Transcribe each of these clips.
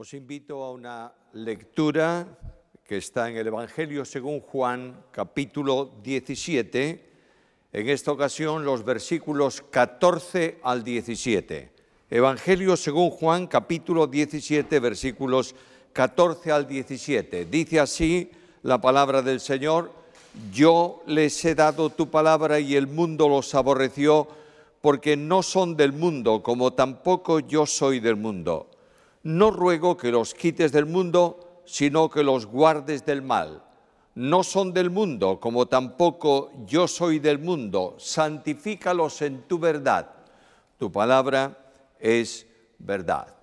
Os invito a una lectura que está en el Evangelio según Juan, capítulo 17, en esta ocasión los versículos 14 al 17. Evangelio según Juan, capítulo 17, versículos 14 al 17. Dice así la palabra del Señor, yo les he dado tu palabra y el mundo los aborreció porque no son del mundo, como tampoco yo soy del mundo no ruego que los quites del mundo, sino que los guardes del mal. No son del mundo, como tampoco yo soy del mundo. Santifícalos en tu verdad. Tu palabra es verdad.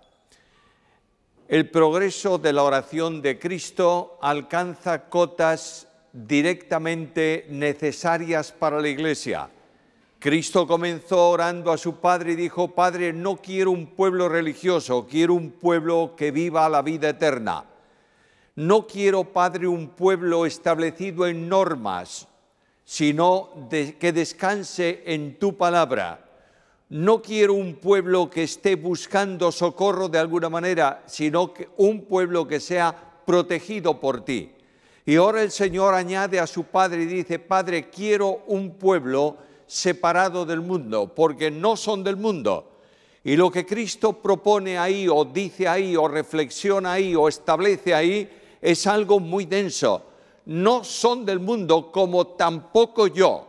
El progreso de la oración de Cristo alcanza cotas directamente necesarias para la Iglesia Cristo comenzó orando a su Padre y dijo, Padre, no quiero un pueblo religioso, quiero un pueblo que viva la vida eterna. No quiero, Padre, un pueblo establecido en normas, sino que descanse en tu palabra. No quiero un pueblo que esté buscando socorro de alguna manera, sino un pueblo que sea protegido por ti. Y ahora el Señor añade a su Padre y dice, Padre, quiero un pueblo separado del mundo, porque no son del mundo. Y lo que Cristo propone ahí, o dice ahí, o reflexiona ahí, o establece ahí, es algo muy denso. No son del mundo como tampoco yo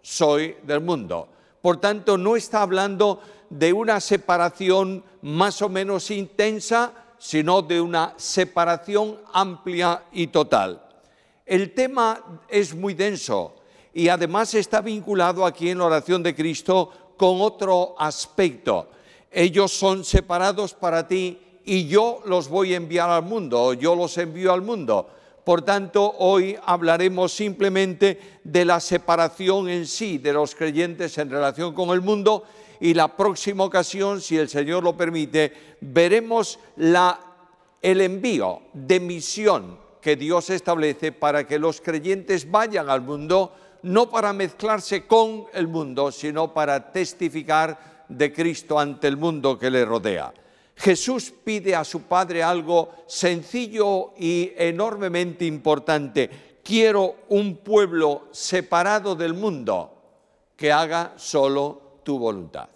soy del mundo. Por tanto, no está hablando de una separación más o menos intensa, sino de una separación amplia y total. El tema es muy denso y además está vinculado aquí en la oración de Cristo con otro aspecto. Ellos son separados para ti y yo los voy a enviar al mundo, yo los envío al mundo. Por tanto, hoy hablaremos simplemente de la separación en sí de los creyentes en relación con el mundo y la próxima ocasión, si el Señor lo permite, veremos la, el envío de misión que Dios establece para que los creyentes vayan al mundo no para mezclarse con el mundo, sino para testificar de Cristo ante el mundo que le rodea. Jesús pide a su Padre algo sencillo y enormemente importante. Quiero un pueblo separado del mundo que haga solo tu voluntad.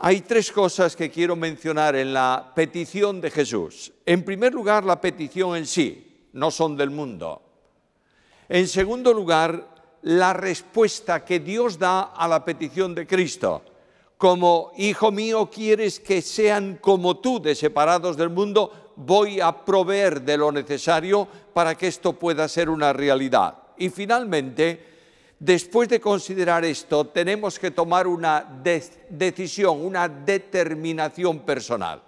Hay tres cosas que quiero mencionar en la petición de Jesús. En primer lugar, la petición en sí, no son del mundo. En segundo lugar, la respuesta que Dios da a la petición de Cristo. Como, hijo mío, quieres que sean como tú, de separados del mundo, voy a proveer de lo necesario para que esto pueda ser una realidad. Y finalmente, después de considerar esto, tenemos que tomar una decisión, una determinación personal.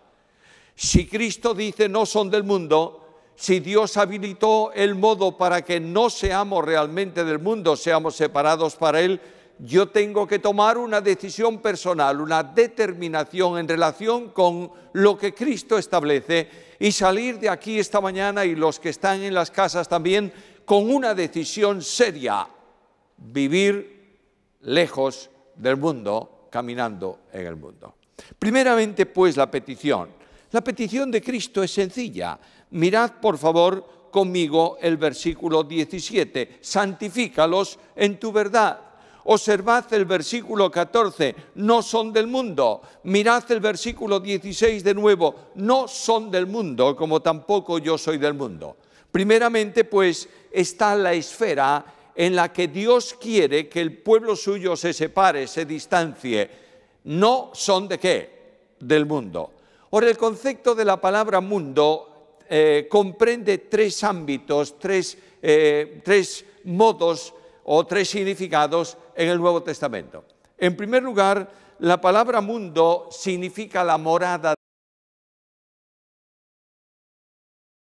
Si Cristo dice no son del mundo, si Dios habilitó el modo para que no seamos realmente del mundo, seamos separados para Él, yo tengo que tomar una decisión personal, una determinación en relación con lo que Cristo establece y salir de aquí esta mañana y los que están en las casas también con una decisión seria, vivir lejos del mundo, caminando en el mundo. Primeramente, pues, la petición. La petición de Cristo es sencilla. Mirad, por favor, conmigo el versículo 17. Santifícalos en tu verdad. Observad el versículo 14, no son del mundo. Mirad el versículo 16 de nuevo, no son del mundo, como tampoco yo soy del mundo. Primeramente, pues, está la esfera en la que Dios quiere que el pueblo suyo se separe, se distancie. No son de qué? Del mundo. Ahora, el concepto de la palabra mundo eh, comprende tres ámbitos, tres, eh, tres modos o tres significados en el Nuevo Testamento. En primer lugar, la palabra mundo significa la morada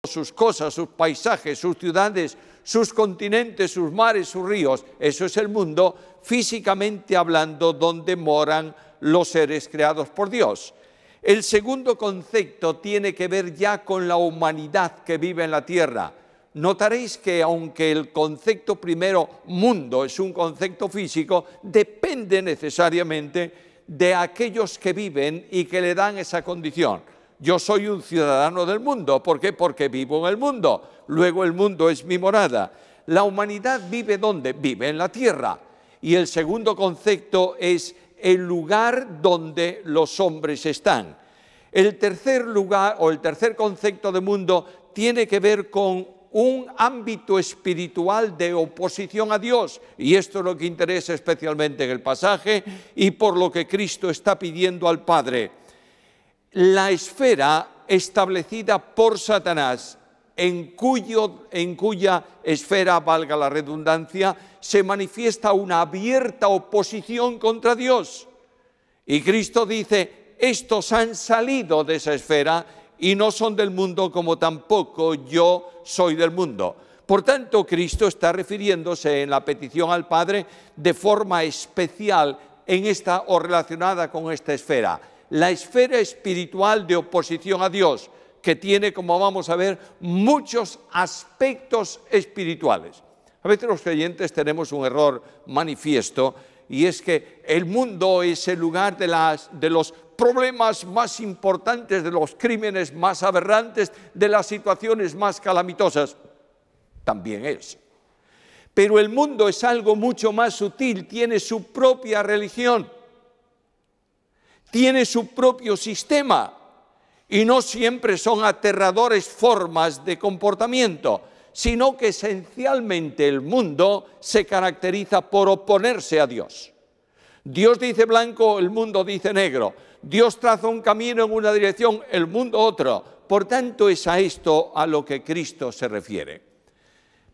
de sus cosas, sus paisajes, sus ciudades, sus continentes, sus mares, sus ríos. Eso es el mundo, físicamente hablando, donde moran los seres creados por Dios. El segundo concepto tiene que ver ya con la humanidad que vive en la tierra. Notaréis que aunque el concepto primero mundo es un concepto físico, depende necesariamente de aquellos que viven y que le dan esa condición. Yo soy un ciudadano del mundo, ¿por qué? Porque vivo en el mundo, luego el mundo es mi morada. La humanidad vive dónde? Vive en la tierra. Y el segundo concepto es el lugar donde los hombres están. El tercer lugar o el tercer concepto de mundo tiene que ver con un ámbito espiritual de oposición a Dios, y esto es lo que interesa especialmente en el pasaje y por lo que Cristo está pidiendo al Padre. La esfera establecida por Satanás en, cuyo, en cuya esfera, valga la redundancia, se manifiesta una abierta oposición contra Dios. Y Cristo dice, estos han salido de esa esfera y no son del mundo como tampoco yo soy del mundo. Por tanto, Cristo está refiriéndose en la petición al Padre de forma especial en esta o relacionada con esta esfera, la esfera espiritual de oposición a Dios, que tiene, como vamos a ver, muchos aspectos espirituales. A veces los creyentes tenemos un error manifiesto y es que el mundo es el lugar de, las, de los problemas más importantes, de los crímenes más aberrantes, de las situaciones más calamitosas. También es. Pero el mundo es algo mucho más sutil, tiene su propia religión, tiene su propio sistema y no siempre son aterradores formas de comportamiento, sino que esencialmente el mundo se caracteriza por oponerse a Dios. Dios dice blanco, el mundo dice negro. Dios traza un camino en una dirección, el mundo otro. Por tanto, es a esto a lo que Cristo se refiere.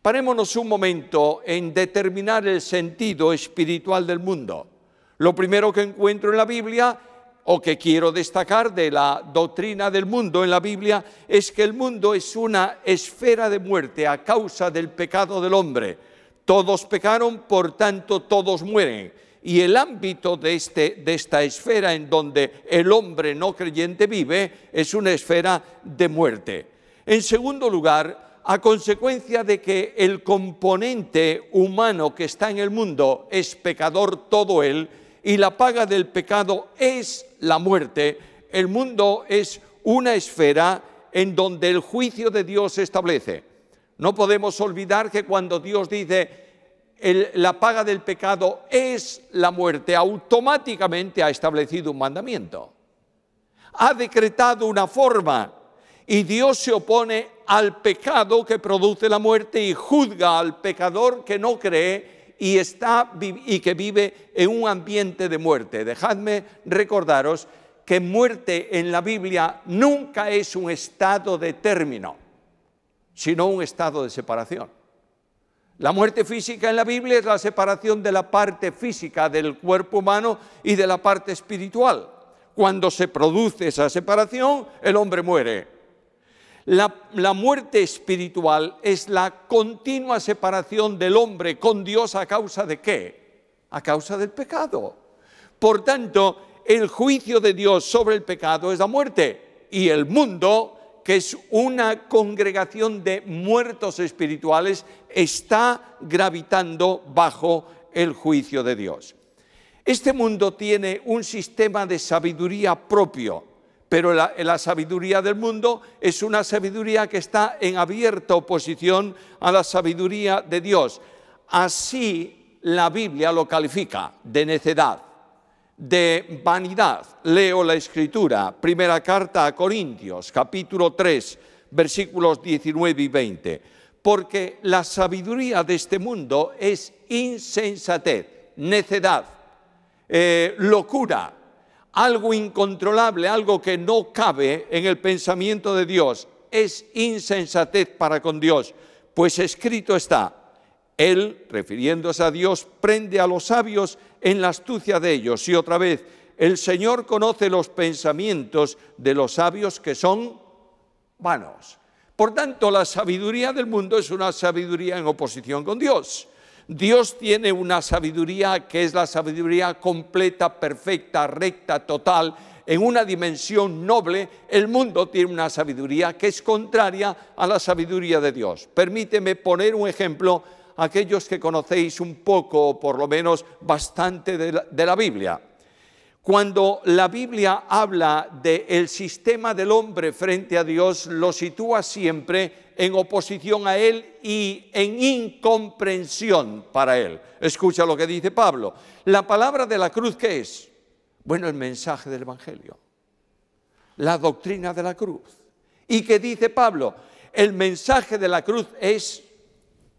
Parémonos un momento en determinar el sentido espiritual del mundo. Lo primero que encuentro en la Biblia o que quiero destacar de la doctrina del mundo en la Biblia es que el mundo es una esfera de muerte a causa del pecado del hombre. Todos pecaron, por tanto todos mueren. Y el ámbito de, este, de esta esfera en donde el hombre no creyente vive es una esfera de muerte. En segundo lugar, a consecuencia de que el componente humano que está en el mundo es pecador todo él, y la paga del pecado es la muerte, el mundo es una esfera en donde el juicio de Dios se establece. No podemos olvidar que cuando Dios dice la paga del pecado es la muerte, automáticamente ha establecido un mandamiento. Ha decretado una forma y Dios se opone al pecado que produce la muerte y juzga al pecador que no cree y, está, y que vive en un ambiente de muerte. Dejadme recordaros que muerte en la Biblia nunca es un estado de término, sino un estado de separación. La muerte física en la Biblia es la separación de la parte física del cuerpo humano y de la parte espiritual. Cuando se produce esa separación, el hombre muere. La, muerte espiritual es la continua separación del hombre con Dios a causa de qué? A causa del pecado. Por tanto, el juicio de Dios sobre el pecado es la muerte y el mundo que es una congregación de muertos espirituales, está gravitando bajo el juicio de Dios. Este mundo tiene un sistema de sabiduría propio pero la, sabiduría del mundo es una sabiduría que está en abierta oposición a la sabiduría de Dios. Así la Biblia lo califica de necedad, de vanidad. Leo la escritura, primera carta a Corintios, capítulo 3, versículos 19 y 20. Porque la sabiduría de este mundo es insensatez, necedad, eh, locura, algo incontrolable, algo que no cabe en el pensamiento de Dios. Es insensatez para con Dios, pues escrito está, Él, refiriéndose a Dios, prende a los sabios en la astucia de ellos. Y otra vez, el Señor conoce los pensamientos de los sabios que son vanos. Por tanto, la sabiduría del mundo es una sabiduría en oposición con Dios. Dios tiene una sabiduría que es la sabiduría completa, perfecta, recta, total, en una dimensión noble, el mundo tiene una sabiduría que es contraria a la sabiduría de Dios. Permíteme poner un ejemplo a aquellos que conocéis un poco, o por lo menos bastante, de la, de la Biblia. Cuando la Biblia habla del el sistema del hombre frente a Dios, lo sitúa siempre en oposición a Él y en incomprensión para Él. Escucha lo que dice Pablo. La palabra de la cruz, ¿qué es? Bueno, el mensaje del Evangelio, la doctrina de la cruz. ¿Y qué dice Pablo? El mensaje de la cruz es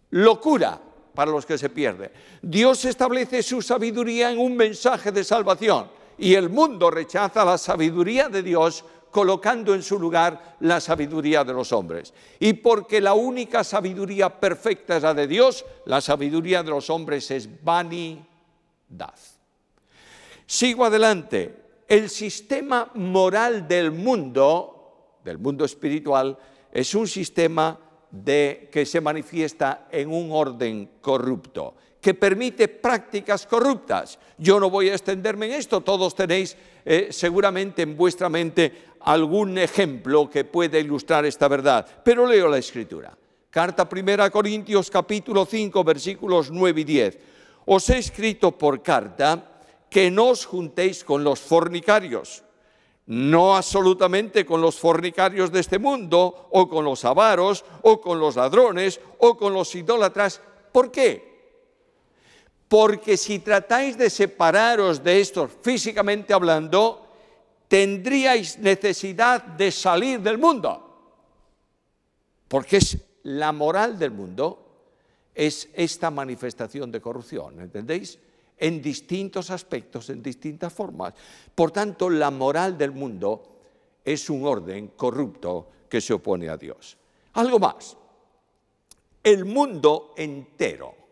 locura para los que se pierden. Dios establece su sabiduría en un mensaje de salvación y el mundo rechaza la sabiduría de Dios colocando en su lugar la sabiduría de los hombres. Y porque la única sabiduría perfecta es la de Dios, la sabiduría de los hombres es vanidad. Sigo adelante. El sistema moral del mundo, del mundo espiritual, es un sistema de, que se manifiesta en un orden corrupto que permite prácticas corruptas. Yo no voy a extenderme en esto, todos tenéis eh, seguramente en vuestra mente algún ejemplo que pueda ilustrar esta verdad, pero leo la escritura. Carta primera a Corintios capítulo 5 versículos 9 y 10. Os he escrito por carta que no os juntéis con los fornicarios, no absolutamente con los fornicarios de este mundo, o con los avaros, o con los ladrones, o con los idólatras. ¿Por qué? porque si tratáis de separaros de estos físicamente hablando, tendríais necesidad de salir del mundo, porque es la moral del mundo, es esta manifestación de corrupción, ¿entendéis? En distintos aspectos, en distintas formas. Por tanto, la moral del mundo es un orden corrupto que se opone a Dios. Algo más, el mundo entero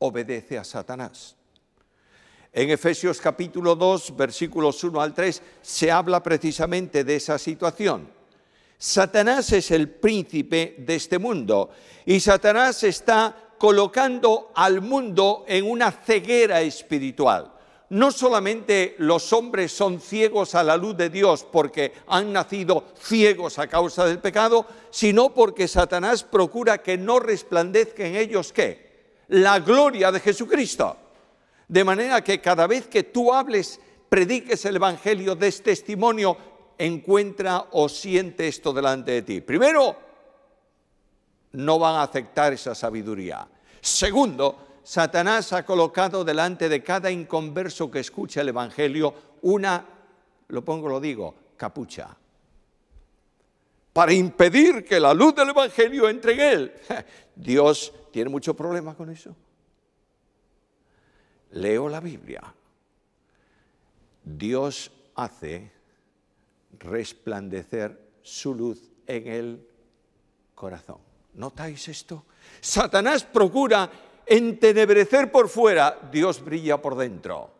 obedece a Satanás. En Efesios capítulo 2, versículos 1 al 3, se habla precisamente de esa situación. Satanás es el príncipe de este mundo y Satanás está colocando al mundo en una ceguera espiritual. No solamente los hombres son ciegos a la luz de Dios porque han nacido ciegos a causa del pecado, sino porque Satanás procura que no resplandezca en ellos qué? la gloria de Jesucristo. De manera que cada vez que tú hables, prediques el Evangelio, des testimonio, encuentra o siente esto delante de ti. Primero, no van a aceptar esa sabiduría. Segundo, Satanás ha colocado delante de cada inconverso que escucha el Evangelio una, lo pongo, lo digo, capucha para impedir que la luz del Evangelio entre en él. Dios tiene mucho problema con eso. Leo la Biblia. Dios hace resplandecer su luz en el corazón. ¿Notáis esto? Satanás procura entenebrecer por fuera, Dios brilla por dentro.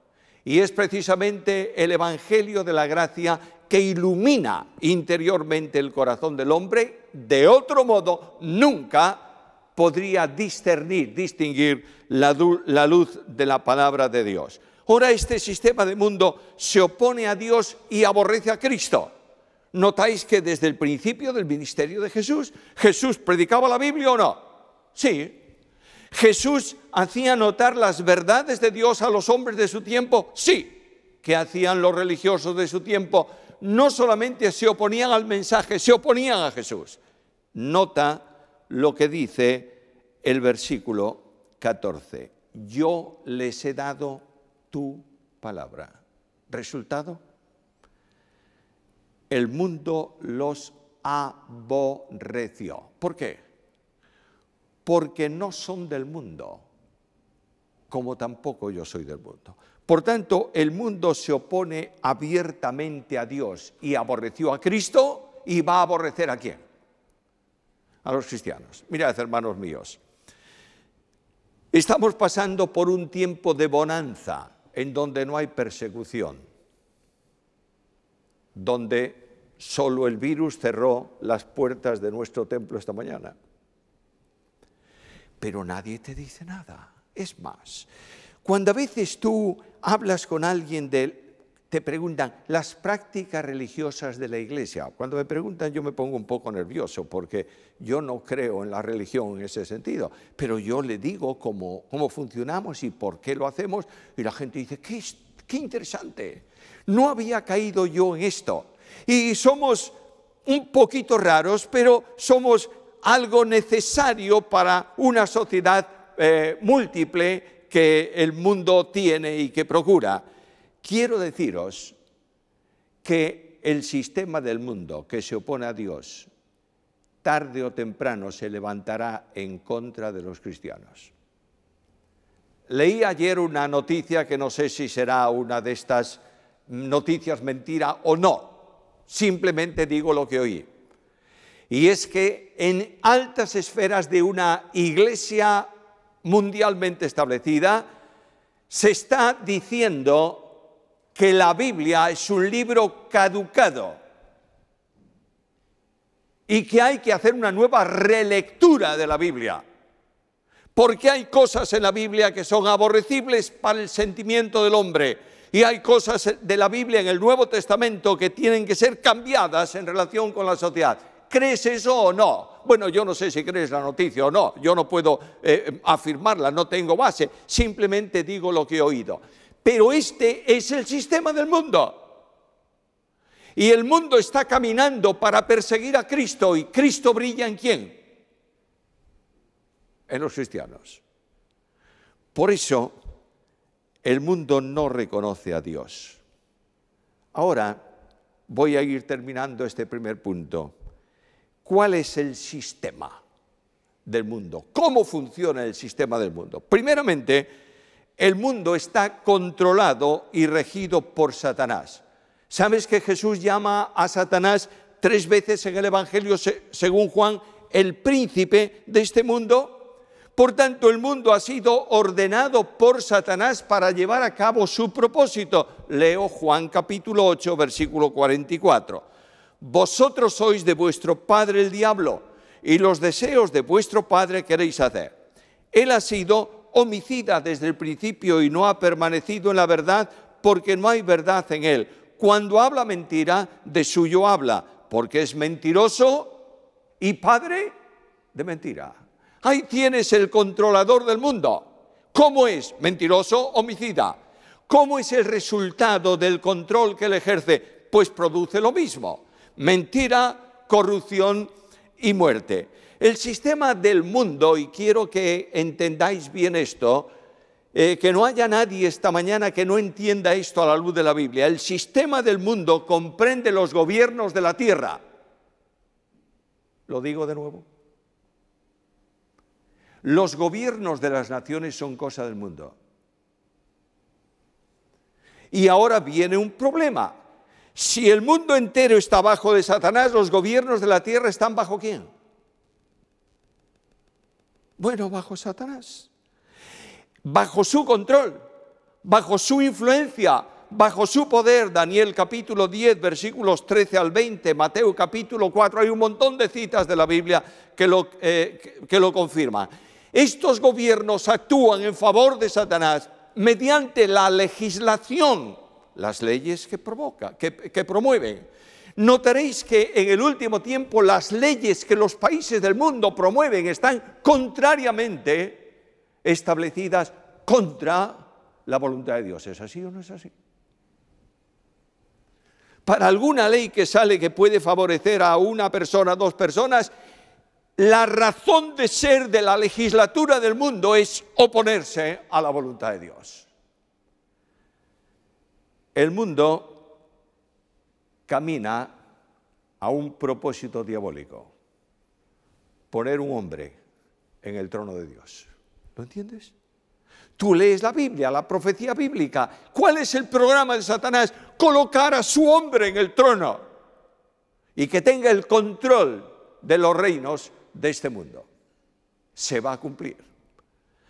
Y es precisamente el Evangelio de la Gracia que ilumina interiormente el corazón del hombre, de otro modo nunca podría discernir, distinguir la, luz de la palabra de Dios. Ahora este sistema de mundo se opone a Dios y aborrece a Cristo. ¿Notáis que desde el principio del ministerio de Jesús, Jesús predicaba la Biblia o no? Sí. Jesús hacía notar las verdades de Dios a los hombres de su tiempo, sí. ¿Qué hacían los religiosos de su tiempo? no solamente se oponían al mensaje, se oponían a Jesús. Nota lo que dice el versículo 14. Yo les he dado tu palabra. ¿Resultado? El mundo los aborreció. ¿Por qué? Porque no son del mundo, como tampoco yo soy del mundo. Por tanto, el mundo se opone abiertamente a Dios y aborreció a Cristo y va a aborrecer a quién? A los cristianos. Mirad, hermanos míos, estamos pasando por un tiempo de bonanza en donde no hay persecución, donde solo el virus cerró las puertas de nuestro templo esta mañana. Pero nadie te dice nada. Es más, cuando a veces tú hablas con alguien de, te preguntan las prácticas religiosas de la iglesia. Cuando me preguntan yo me pongo un poco nervioso porque yo no creo en la religión en ese sentido, pero yo le digo cómo, funcionamos y por qué lo hacemos y la gente dice, qué, qué interesante, no había caído yo en esto. Y somos un poquito raros, pero somos algo necesario para una sociedad eh, múltiple que el mundo tiene y que procura. Quiero deciros que el sistema del mundo que se opone a Dios tarde o temprano se levantará en contra de los cristianos. Leí ayer una noticia que no sé si será una de estas noticias mentira o no, simplemente digo lo que oí. Y es que en altas esferas de una iglesia mundialmente establecida, se está diciendo que la Biblia es un libro caducado y que hay que hacer una nueva relectura de la Biblia. Porque hay cosas en la Biblia que son aborrecibles para el sentimiento del hombre y hay cosas de la Biblia en el Nuevo Testamento que tienen que ser cambiadas en relación con la sociedad. ¿Crees eso o no? Bueno, yo no sé si crees la noticia o no, yo no puedo eh, afirmarla, no tengo base, simplemente digo lo que he oído. Pero este es el sistema del mundo. Y el mundo está caminando para perseguir a Cristo. ¿Y Cristo brilla en quién? En los cristianos. Por eso el mundo no reconoce a Dios. Ahora voy a ir terminando este primer punto cuál es el sistema del mundo, cómo funciona el sistema del mundo. Primeramente, el mundo está controlado y regido por Satanás. ¿Sabes que Jesús llama a Satanás tres veces en el Evangelio, según Juan, el príncipe de este mundo? Por tanto, el mundo ha sido ordenado por Satanás para llevar a cabo su propósito. Leo Juan capítulo 8, versículo 44 vosotros sois de vuestro padre el diablo y los deseos de vuestro padre queréis hacer. Él ha sido homicida desde el principio y no ha permanecido en la verdad porque no hay verdad en él. Cuando habla mentira, de suyo habla, porque es mentiroso y padre de mentira. Ahí tienes el controlador del mundo. ¿Cómo es? Mentiroso, homicida. ¿Cómo es el resultado del control que él ejerce? Pues produce lo mismo mentira, corrupción y muerte. El sistema del mundo, y quiero que entendáis bien esto, eh, que no haya nadie esta mañana que no entienda esto a la luz de la Biblia, el sistema del mundo comprende los gobiernos de la tierra. Lo digo de nuevo. Los gobiernos de las naciones son cosa del mundo. Y ahora viene un problema. Si el mundo entero está bajo de Satanás, los gobiernos de la tierra están bajo quién? Bueno, bajo Satanás. Bajo su control, bajo su influencia, bajo su poder. Daniel capítulo 10, versículos 13 al 20, Mateo capítulo 4, hay un montón de citas de la Biblia que lo, eh, que lo confirman. Estos gobiernos actúan en favor de Satanás mediante la legislación las leyes que provoca, que, promueven. Notaréis que en el último tiempo las leyes que los países del mundo promueven están contrariamente establecidas contra la voluntad de Dios. ¿Es así o no es así? Para alguna ley que sale que puede favorecer a una persona, a dos personas, la razón de ser de la legislatura del mundo es oponerse a la voluntad de Dios. El mundo camina a un propósito diabólico, poner un hombre en el trono de Dios. ¿Lo entiendes? Tú lees la Biblia, la profecía bíblica. ¿Cuál es el programa de Satanás? Colocar a su hombre en el trono y que tenga el control de los reinos de este mundo. Se va a cumplir.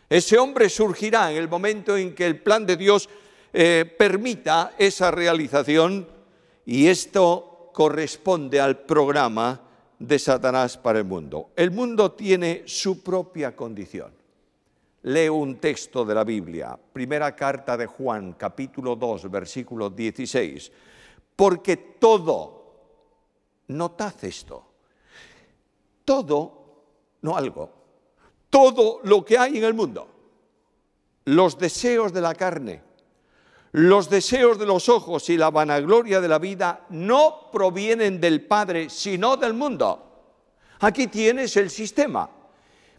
Ese hombre surgirá en el momento en que el plan de Dios eh, permita esa realización y esto corresponde al programa de Satanás para el mundo. El mundo tiene su propia condición. Leo un texto de la Biblia, primera carta de Juan, capítulo 2, versículo 16, porque todo, notad esto, todo, no algo, todo lo que hay en el mundo, los deseos de la carne, los deseos de los ojos y la vanagloria de la vida no provienen del Padre, sino del mundo. Aquí tienes el sistema.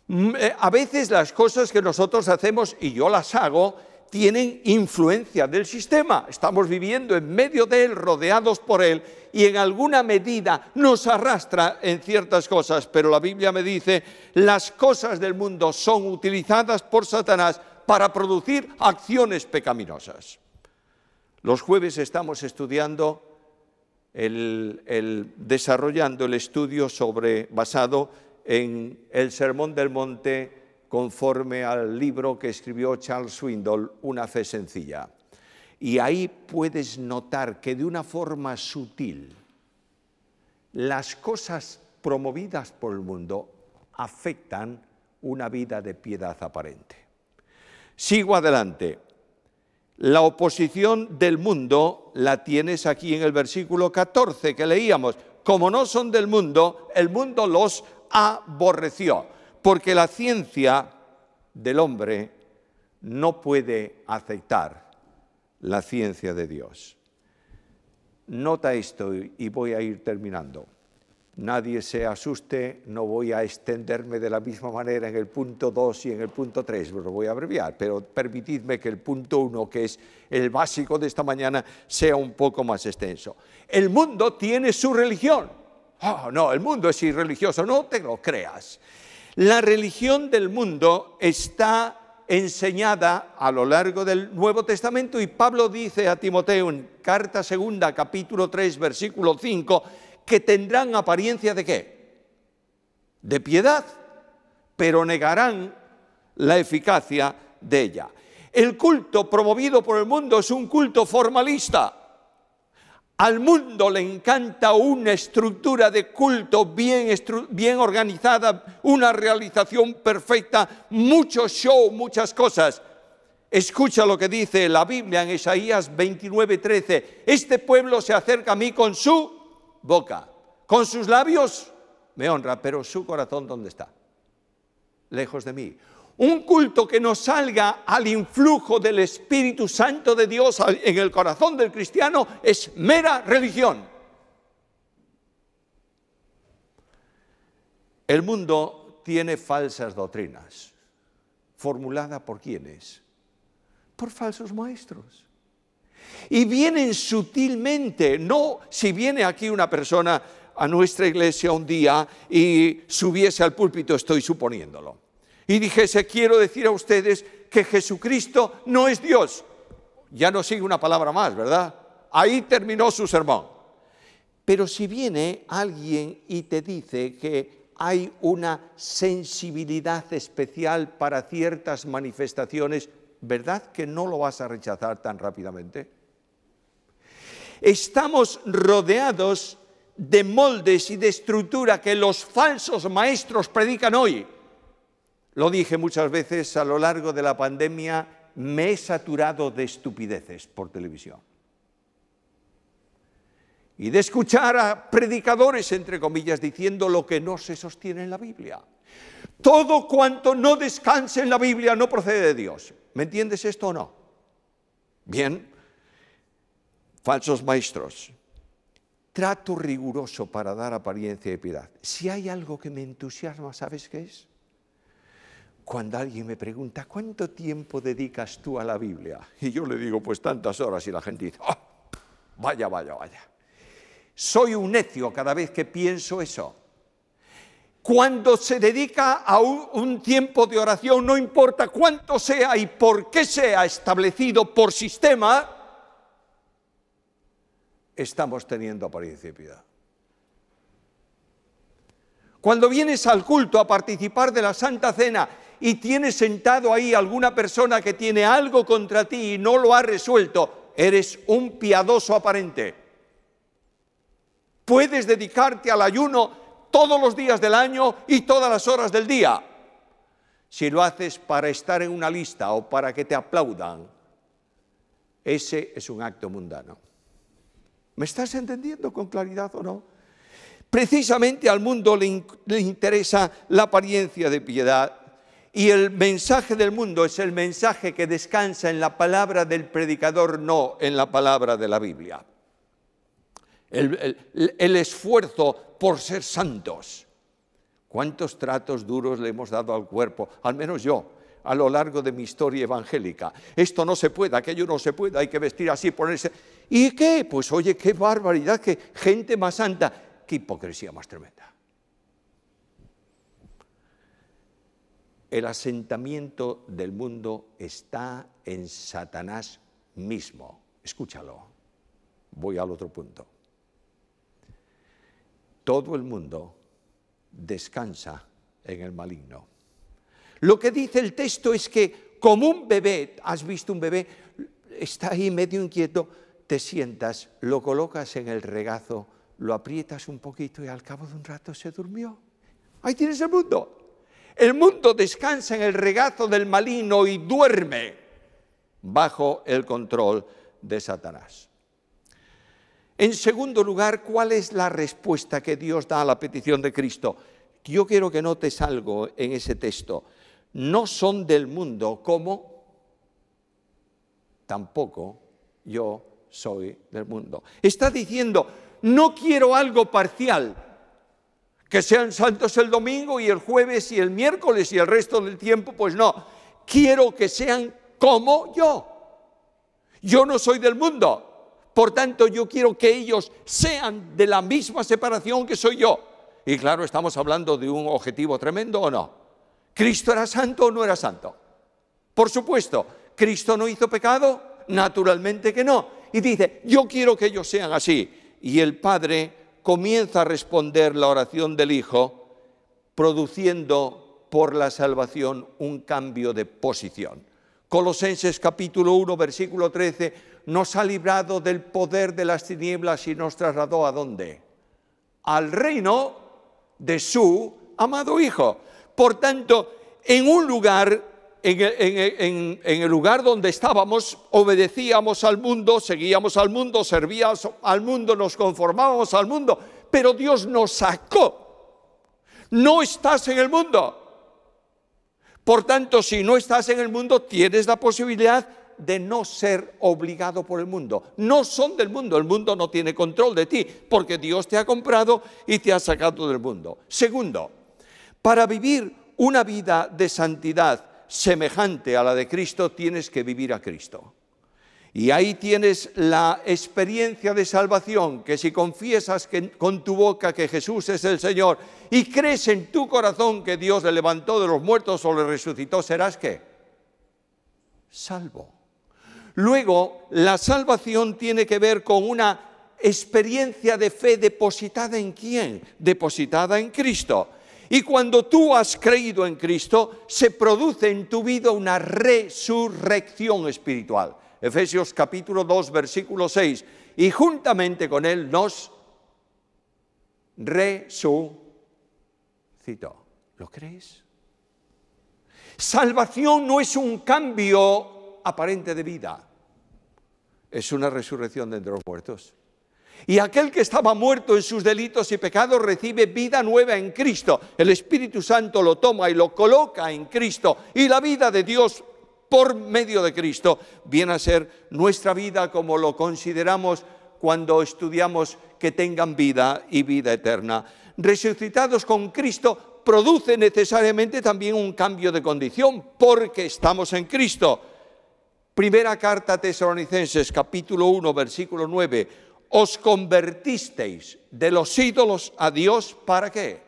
Mm, eh, a veces las cosas que nosotros hacemos, y yo las hago, tienen influencia del sistema. Estamos viviendo en medio de él, rodeados por él, y en alguna medida nos arrastra en ciertas cosas. Pero la Biblia me dice, las cosas del mundo son utilizadas por Satanás para producir acciones pecaminosas. Los jueves estamos estudiando, desarrollando el estudio sobre, basado en el Sermón del Monte conforme al libro que escribió Charles Swindoll, Una fe sencilla. Y ahí puedes notar que de una forma sutil las cosas promovidas por el mundo afectan una vida de piedad aparente. Sigo adelante. La oposición del mundo la tienes aquí en el versículo 14 que leíamos. Como no son del mundo, el mundo los aborreció, porque la ciencia del hombre no puede aceptar la ciencia de Dios. Nota esto y voy a ir terminando. Nadie se asuste, no voy a extenderme de la misma manera en el punto 2 y en el punto 3, lo voy a abreviar, pero permitidme que el punto 1, que es el básico de esta mañana, sea un poco más extenso. El mundo tiene su religión. Oh, no, el mundo es irreligioso, no te lo creas. La religión del mundo está enseñada a lo largo del Nuevo Testamento y Pablo dice a Timoteo en carta segunda, capítulo 3, versículo 5, que tendrán apariencia de qué? De piedad, pero negarán la eficacia de ella. El culto promovido por el mundo es un culto formalista. Al mundo le encanta una estructura de culto bien, bien, organizada, una realización perfecta, mucho show, muchas cosas. Escucha lo que dice la Biblia en Isaías 29:13. Este pueblo se acerca a mí con su boca, con sus labios me honra, pero su corazón ¿dónde está? Lejos de mí. Un culto que no salga al influjo del Espíritu Santo de Dios en el corazón del cristiano es mera religión. El mundo tiene falsas doctrinas. ¿Formulada por quiénes? Por falsos maestros. Y vienen sutilmente, no si viene aquí una persona a nuestra iglesia un día y subiese al púlpito, estoy suponiéndolo, y dijese, quiero decir a ustedes que Jesucristo no es Dios. Ya no sigue una palabra más, ¿verdad? Ahí terminó su sermón. Pero si viene alguien y te dice que hay una sensibilidad especial para ciertas manifestaciones, ¿verdad que no lo vas a rechazar tan rápidamente? Estamos rodeados de moldes y de estructura que los falsos maestros predican hoy. Lo dije muchas veces a lo largo de la pandemia, me he saturado de estupideces por televisión. Y de escuchar a predicadores, entre comillas, diciendo lo que no se sostiene en la Biblia. Todo cuanto no descanse en la Biblia no procede de Dios. ¿Me entiendes esto o no? Bien, falsos maestros. Trato riguroso para dar apariencia de piedad. Si hay algo que me entusiasma, ¿sabes qué es? Cuando alguien me pregunta, ¿cuánto tiempo dedicas tú a la Biblia? Y yo le digo, pues tantas horas, y la gente dice, ah, vaya, vaya, vaya. Soy un necio cada vez que pienso eso. Cuando se dedica a un, tiempo de oración, no importa cuánto sea y por qué sea establecido por sistema, estamos teniendo piedad. Cuando vienes al culto a participar de la Santa Cena y tienes sentado ahí alguna persona que tiene algo contra ti y no lo ha resuelto, eres un piadoso aparente. Puedes dedicarte al ayuno todos los días del año y todas las horas del día. Si lo haces para estar en una lista o para que te aplaudan, ese es un acto mundano. ¿Me estás entendiendo con claridad o no? Precisamente al mundo le, interesa la apariencia de piedad y el mensaje del mundo es el mensaje que descansa en la palabra del predicador, no en la palabra de la Biblia. El, el, el, esfuerzo por ser santos. ¿Cuántos tratos duros le hemos dado al cuerpo? Al menos yo, a lo largo de mi historia evangélica. Esto no se puede, aquello no se puede, hay que vestir así, ponerse... ¿Y qué? Pues oye, qué barbaridad, qué gente más santa, qué hipocresía más tremenda. El asentamiento del mundo está en Satanás mismo. Escúchalo. Voy al otro punto todo el mundo descansa en el maligno. Lo que dice el texto es que como un bebé, has visto un bebé, está ahí medio inquieto, te sientas, lo colocas en el regazo, lo aprietas un poquito y al cabo de un rato se durmió. Ahí tienes el mundo. El mundo descansa en el regazo del maligno y duerme bajo el control de Satanás. En segundo lugar, ¿cuál es la respuesta que Dios da a la petición de Cristo? Yo quiero que notes algo en ese texto. No son del mundo como tampoco yo soy del mundo. Está diciendo, no quiero algo parcial, que sean santos el domingo y el jueves y el miércoles y el resto del tiempo, pues no, quiero que sean como yo. Yo no soy del mundo, por tanto, yo quiero que ellos sean de la misma separación que soy yo. Y claro, estamos hablando de un objetivo tremendo o no. ¿Cristo era santo o no era santo? Por supuesto, ¿Cristo no hizo pecado? Naturalmente que no. Y dice, yo quiero que ellos sean así. Y el Padre comienza a responder la oración del Hijo, produciendo por la salvación un cambio de posición. Colosenses capítulo 1, versículo 13 nos ha librado del poder de las tinieblas y nos trasladó a dónde? Al reino de su amado Hijo. Por tanto, en un lugar, en, el lugar donde estábamos, obedecíamos al mundo, seguíamos al mundo, servíamos al mundo, nos conformábamos al mundo, pero Dios nos sacó. No estás en el mundo. Por tanto, si no estás en el mundo, tienes la posibilidad de no ser obligado por el mundo. No son del mundo, el mundo no tiene control de ti, porque Dios te ha comprado y te ha sacado del mundo. Segundo, para vivir una vida de santidad semejante a la de Cristo, tienes que vivir a Cristo. Y ahí tienes la experiencia de salvación, que si confiesas con tu boca que Jesús es el Señor y crees en tu corazón que Dios le levantó de los muertos o le resucitó, serás qué? Salvo. Luego, la salvación tiene que ver con una experiencia de fe depositada en quién? Depositada en Cristo. Y cuando tú has creído en Cristo, se produce en tu vida una resurrección espiritual. Efesios capítulo 2, versículo 6. Y juntamente con él nos resucitó. ¿Lo crees? Salvación no es un cambio aparente de vida es una resurrección de entre los muertos. Y aquel que estaba muerto en sus delitos y pecados recibe vida nueva en Cristo. El Espíritu Santo lo toma y lo coloca en Cristo. Y la vida de Dios por medio de Cristo viene a ser nuestra vida como lo consideramos cuando estudiamos que tengan vida y vida eterna. Resucitados con Cristo produce necesariamente también un cambio de condición porque estamos en Cristo Primera carta a Tesalonicenses, capítulo 1, versículo 9. Os convertisteis de los ídolos a Dios para qué?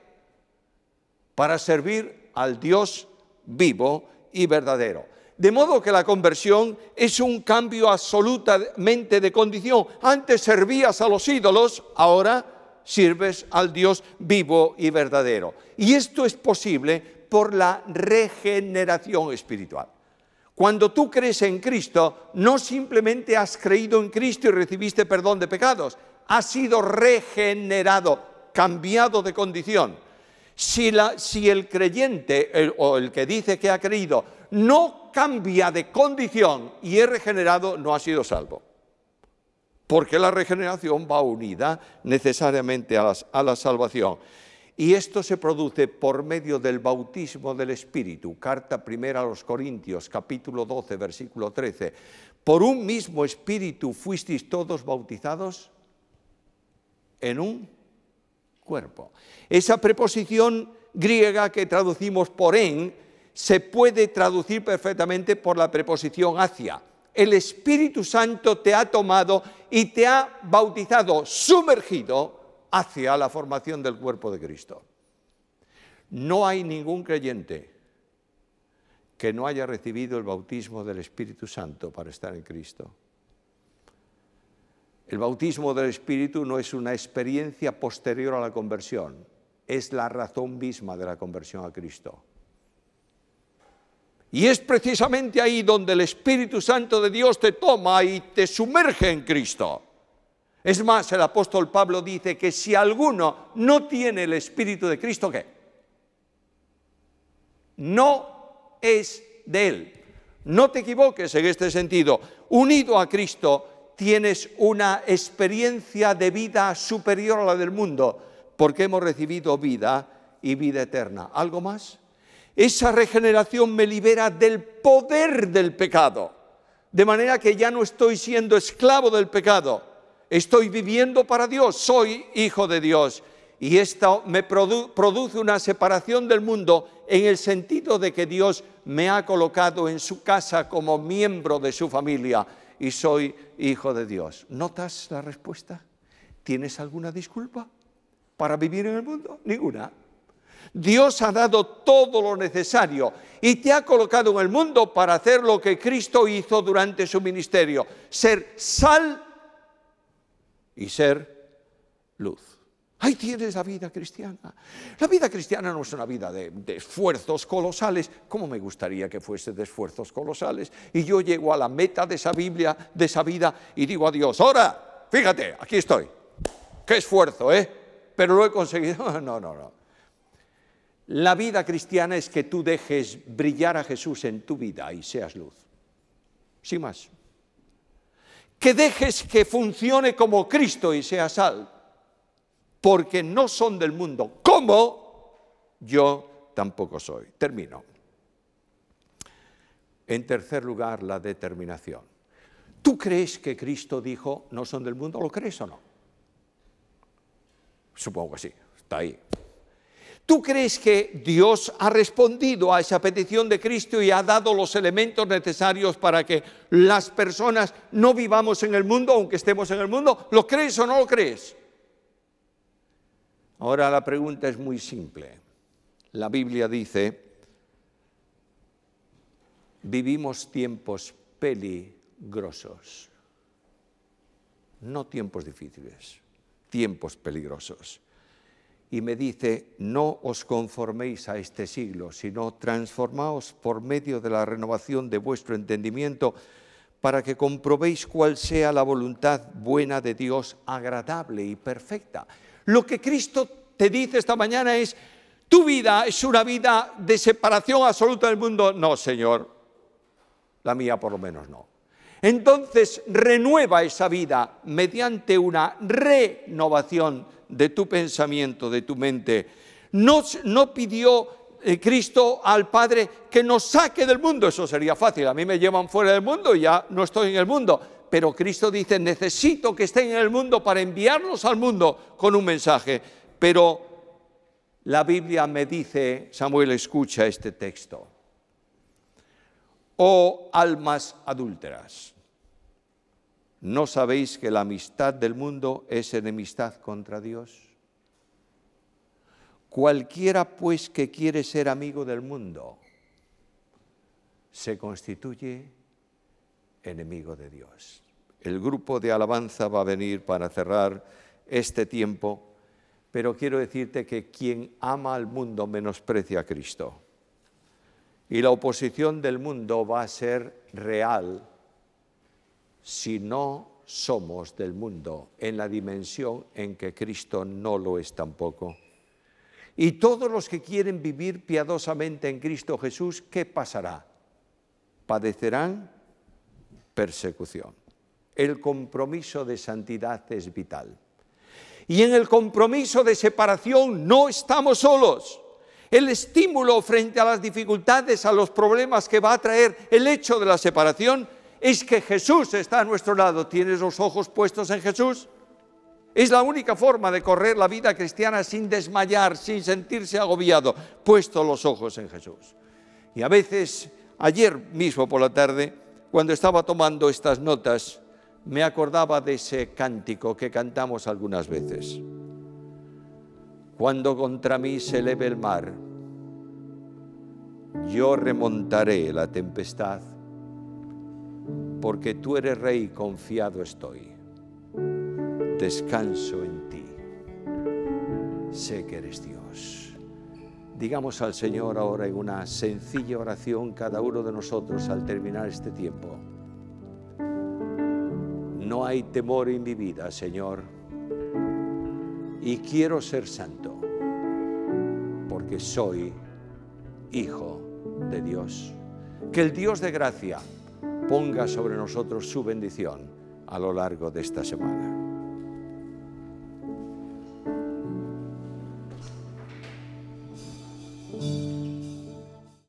Para servir al Dios vivo y verdadero. De modo que la conversión es un cambio absolutamente de condición. Antes servías a los ídolos, ahora sirves al Dios vivo y verdadero. Y esto es posible por la regeneración espiritual. Cuando tú crees en Cristo, no simplemente has creído en Cristo y recibiste perdón de pecados, has sido regenerado, cambiado de condición. Si, el creyente o el que dice que ha creído no cambia de condición y es regenerado, no ha sido salvo. Porque la regeneración va unida necesariamente a la salvación. Y esto se produce por medio del bautismo del Espíritu, carta primera a los Corintios, capítulo 12, versículo 13. Por un mismo Espíritu fuisteis todos bautizados en un cuerpo. Esa preposición griega que traducimos por en se puede traducir perfectamente por la preposición hacia. El Espíritu Santo te ha tomado y te ha bautizado, sumergido hacia la formación del cuerpo de Cristo. No hay ningún creyente que no haya recibido el bautismo del Espíritu Santo para estar en Cristo. El bautismo del Espíritu no es una experiencia posterior a la conversión, es la razón misma de la conversión a Cristo. Y es precisamente ahí donde el Espíritu Santo de Dios te toma y te sumerge en Cristo. Es más, el apóstol Pablo dice que si alguno no tiene el Espíritu de Cristo, ¿qué? No es de él. No te equivoques en este sentido. Unido a Cristo tienes una experiencia de vida superior a la del mundo, porque hemos recibido vida y vida eterna. ¿Algo más? Esa regeneración me libera del poder del pecado, de manera que ya no estoy siendo esclavo del pecado Estoy viviendo para Dios, soy hijo de Dios. Y esto me produce una separación del mundo en el sentido de que Dios me ha colocado en su casa como miembro de su familia y soy hijo de Dios. ¿Notas la respuesta? ¿Tienes alguna disculpa para vivir en el mundo? Ninguna. Dios ha dado todo lo necesario y te ha colocado en el mundo para hacer lo que Cristo hizo durante su ministerio, ser sal y ser luz. Ahí tienes la vida cristiana. La vida cristiana no es una vida de, esfuerzos colosales, como me gustaría que fuese de esfuerzos colosales. Y yo llego a la meta de esa Biblia, de esa vida, y digo a Dios, ahora, fíjate, aquí estoy. Qué esfuerzo, ¿eh? Pero lo he conseguido. No, no, no. La vida cristiana es que tú dejes brillar a Jesús en tu vida y seas luz. Sin más que dejes que funcione como Cristo y sea sal, porque no son del mundo, como yo tampoco soy. Termino. En tercer lugar, la determinación. ¿Tú crees que Cristo dijo, no son del mundo? ¿Lo crees o no? Supongo que sí, está ahí. ¿Tú crees que Dios ha respondido a esa petición de Cristo y ha dado los elementos necesarios para que las personas no vivamos en el mundo, aunque estemos en el mundo? ¿Lo crees o no lo crees? Ahora la pregunta es muy simple. La Biblia dice, vivimos tiempos peligrosos, no tiempos difíciles, tiempos peligrosos y me dice, no os conforméis a este siglo, sino transformaos por medio de la renovación de vuestro entendimiento para que comprobéis cuál sea la voluntad buena de Dios, agradable y perfecta. Lo que Cristo te dice esta mañana es, tu vida es una vida de separación absoluta del mundo. No, Señor, la mía por lo menos no. Entonces renueva esa vida mediante una renovación de tu pensamiento, de tu mente. No, no pidió eh, Cristo al Padre que nos saque del mundo, eso sería fácil, a mí me llevan fuera del mundo y ya no estoy en el mundo, pero Cristo dice, necesito que estén en el mundo para enviarlos al mundo con un mensaje. Pero la Biblia me dice, Samuel, escucha este texto, oh almas adúlteras. ¿No sabéis que la amistad del mundo es enemistad contra Dios? Cualquiera pues que quiere ser amigo del mundo se constituye enemigo de Dios. El grupo de alabanza va a venir para cerrar este tiempo, pero quiero decirte que quien ama al mundo menosprecia a Cristo. Y la oposición del mundo va a ser real si no somos del mundo en la dimensión en que Cristo no lo es tampoco. Y todos los que quieren vivir piadosamente en Cristo Jesús, ¿qué pasará? Padecerán persecución. El compromiso de santidad es vital. Y en el compromiso de separación no estamos solos. El estímulo frente a las dificultades, a los problemas que va a traer el hecho de la separación es que Jesús está a nuestro lado. ¿Tienes los ojos puestos en Jesús? Es la única forma de correr la vida cristiana sin desmayar, sin sentirse agobiado, puesto los ojos en Jesús. Y a veces, ayer mismo por la tarde, cuando estaba tomando estas notas, me acordaba de ese cántico que cantamos algunas veces. Cuando contra mí se eleve el mar, yo remontaré la tempestad porque tú eres rey, confiado estoy. Descanso en ti. Sé que eres Dios. Digamos al Señor ahora en una sencilla oración cada uno de nosotros al terminar este tiempo. No hay temor en mi vida, Señor. Y quiero ser santo, porque soy hijo de Dios. Que el Dios de gracia ponga sobre nosotros su bendición a lo largo de esta semana.